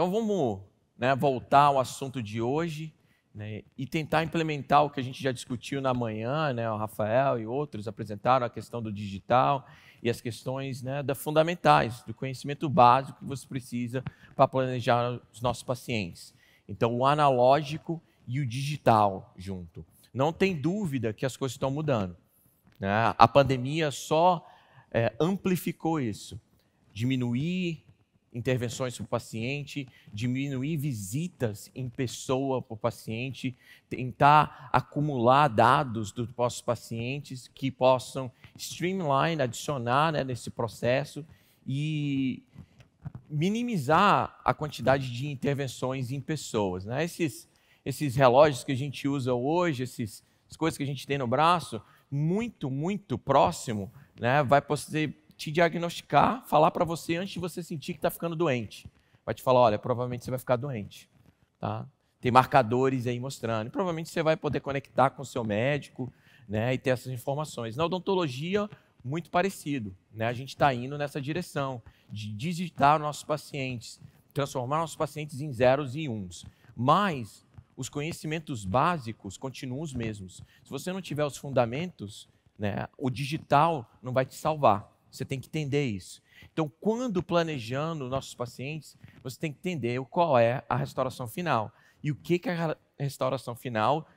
Então vamos né, voltar ao assunto de hoje né, e tentar implementar o que a gente já discutiu na manhã, né, o Rafael e outros apresentaram a questão do digital e as questões né, da fundamentais, do conhecimento básico que você precisa para planejar os nossos pacientes. Então, o analógico e o digital junto. Não tem dúvida que as coisas estão mudando. Né? A pandemia só é, amplificou isso. Diminuir intervenções o paciente, diminuir visitas em pessoa o paciente, tentar acumular dados dos nossos pacientes que possam streamline, adicionar né, nesse processo e minimizar a quantidade de intervenções em pessoas. Né? Esses, esses relógios que a gente usa hoje, esses, as coisas que a gente tem no braço, muito, muito próximo, né, vai poder te diagnosticar, falar para você antes de você sentir que está ficando doente. Vai te falar, olha, provavelmente você vai ficar doente, tá? Tem marcadores aí mostrando. E provavelmente você vai poder conectar com o seu médico, né, e ter essas informações. Na odontologia, muito parecido, né? A gente está indo nessa direção de digitar nossos pacientes, transformar nossos pacientes em zeros e uns. Mas os conhecimentos básicos continuam os mesmos. Se você não tiver os fundamentos, né, o digital não vai te salvar. Você tem que entender isso. Então, quando planejando nossos pacientes, você tem que entender qual é a restauração final e o que, que a restauração final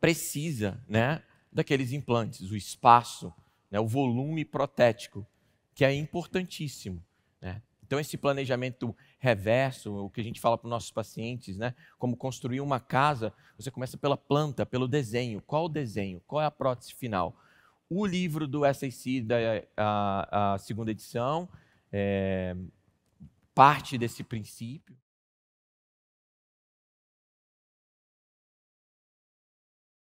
precisa né, daqueles implantes, o espaço, né, o volume protético, que é importantíssimo. Né? Então, esse planejamento reverso, o que a gente fala para os nossos pacientes, né? como construir uma casa, você começa pela planta, pelo desenho. Qual o desenho? Qual é a prótese final? o livro do SAC da a, a segunda edição, é, parte desse princípio.